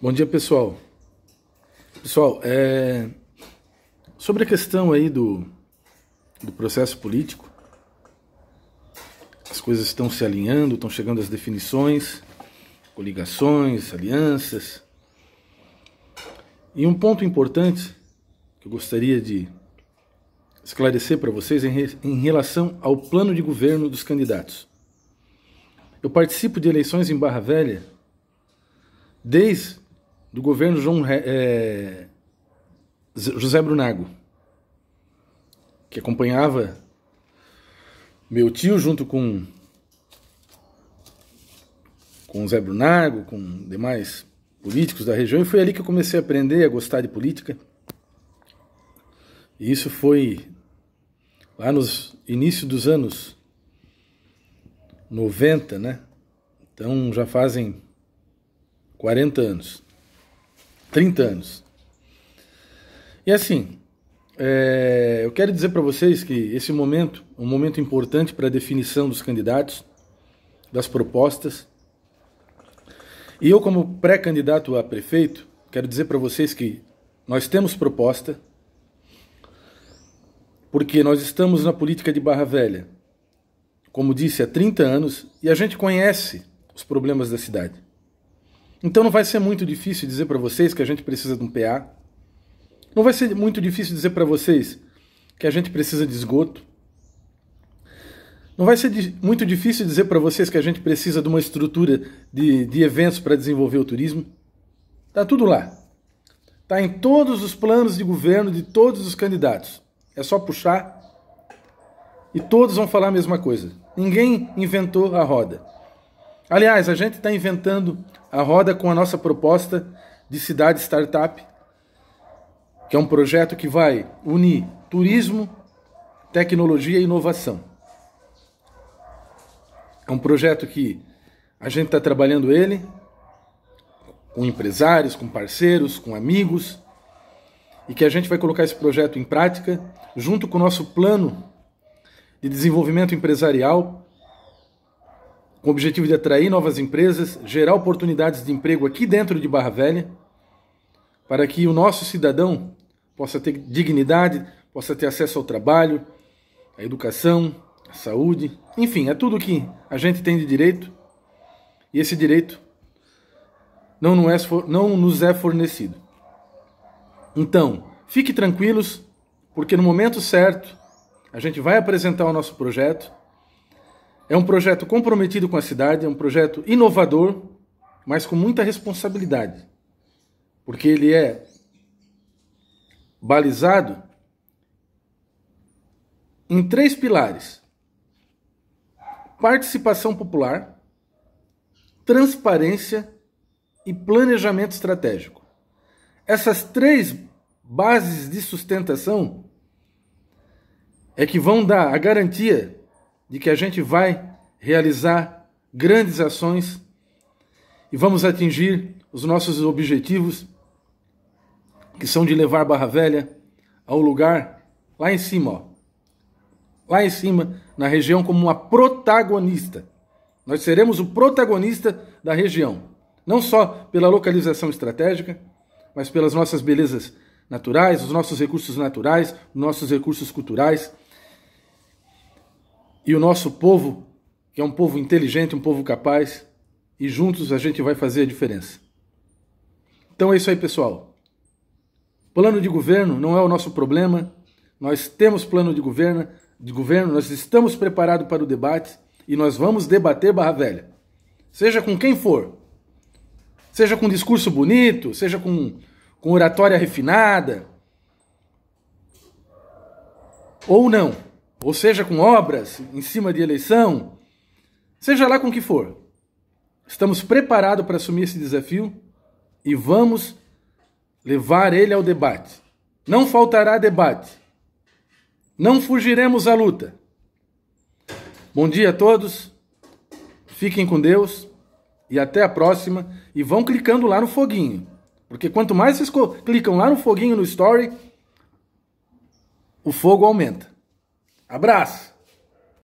Bom dia, pessoal. Pessoal, é... sobre a questão aí do, do processo político, as coisas estão se alinhando, estão chegando as definições, coligações, alianças. E um ponto importante que eu gostaria de esclarecer para vocês em, re... em relação ao plano de governo dos candidatos. Eu participo de eleições em Barra Velha desde do governo João, é, José Brunago, que acompanhava meu tio junto com com Zé Brunago, com demais políticos da região, e foi ali que eu comecei a aprender a gostar de política. E isso foi lá nos início dos anos 90, né? Então já fazem 40 anos. 30 anos. E assim, é, eu quero dizer para vocês que esse momento é um momento importante para a definição dos candidatos, das propostas. E eu, como pré-candidato a prefeito, quero dizer para vocês que nós temos proposta, porque nós estamos na política de Barra Velha, como disse, há 30 anos, e a gente conhece os problemas da cidade. Então não vai ser muito difícil dizer para vocês que a gente precisa de um PA. Não vai ser muito difícil dizer para vocês que a gente precisa de esgoto. Não vai ser muito difícil dizer para vocês que a gente precisa de uma estrutura de, de eventos para desenvolver o turismo. Está tudo lá. Está em todos os planos de governo de todos os candidatos. É só puxar e todos vão falar a mesma coisa. Ninguém inventou a roda. Aliás, a gente está inventando a roda com a nossa proposta de cidade startup, que é um projeto que vai unir turismo, tecnologia e inovação. É um projeto que a gente está trabalhando ele com empresários, com parceiros, com amigos, e que a gente vai colocar esse projeto em prática junto com o nosso plano de desenvolvimento empresarial com o objetivo de atrair novas empresas, gerar oportunidades de emprego aqui dentro de Barra Velha, para que o nosso cidadão possa ter dignidade, possa ter acesso ao trabalho, à educação, à saúde, enfim, a é tudo que a gente tem de direito. E esse direito é não nos é fornecido. Então, fique tranquilos, porque no momento certo a gente vai apresentar o nosso projeto é um projeto comprometido com a cidade, é um projeto inovador, mas com muita responsabilidade, porque ele é balizado em três pilares: participação popular, transparência e planejamento estratégico. Essas três bases de sustentação é que vão dar a garantia de que a gente vai realizar grandes ações e vamos atingir os nossos objetivos, que são de levar Barra Velha ao lugar lá em cima, ó. lá em cima, na região, como uma protagonista. Nós seremos o protagonista da região, não só pela localização estratégica, mas pelas nossas belezas naturais, os nossos recursos naturais, nossos recursos culturais, e o nosso povo, que é um povo inteligente, um povo capaz, e juntos a gente vai fazer a diferença. Então é isso aí, pessoal. Plano de governo não é o nosso problema. Nós temos plano de governo, de governo, nós estamos preparados para o debate e nós vamos debater Barra Velha. Seja com quem for. Seja com discurso bonito, seja com, com oratória refinada. Ou não ou seja com obras em cima de eleição, seja lá com que for. Estamos preparados para assumir esse desafio e vamos levar ele ao debate. Não faltará debate. Não fugiremos à luta. Bom dia a todos. Fiquem com Deus e até a próxima. E vão clicando lá no foguinho. Porque quanto mais vocês clicam lá no foguinho no story, o fogo aumenta. Abraço!